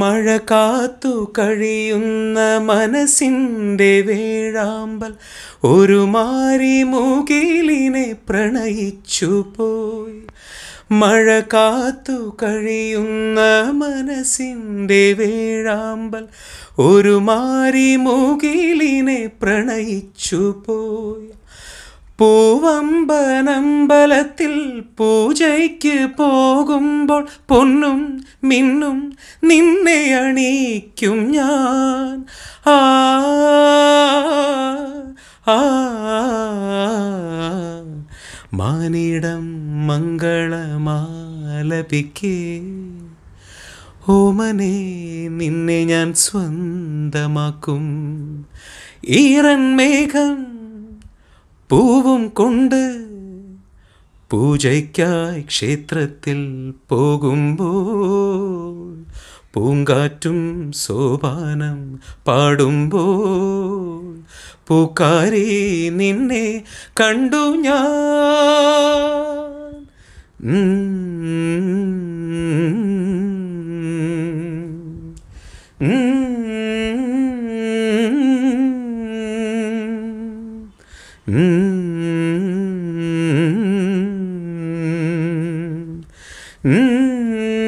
മഴ കാത്തു കഴിയുന്ന മനസ്സിൻ്റെ വേഴാമ്പൽ ഒരു മാറി മുകിലിനെ പ്രണയിച്ചു പോയി മഴ കാത്തു കഴിയുന്ന മനസ്സിൻ്റെ വേഴാമ്പൽ ഒരു മാറി മുകിലിനെ പ്രണയിച്ചു പോയി പൂവമ്പനമ്പലത്തിൽ പൂജയ്ക്ക് പോകുമ്പോൾ പൊന്നും മിന്നും നിന്നെ അണിയിക്കും ഞാൻ ആ ആ മാനിടം മംഗളമാലപിക്കേ ഓമനെ നിന്നെ ഞാൻ സ്വന്തമാക്കും ഈറൻ മേഘം പൂവും കൊണ്ട് പൂജയ്ക്കായി ക്ഷേത്രത്തിൽ പോകുമ്പോൾ പൂങ്കാറ്റും സോപാനം പാടുമ്പോൾ പൂക്കാരി നിന്നെ കണ്ടു ഞാൻ Mm-hmm. Mm-hmm. Mm-hmm.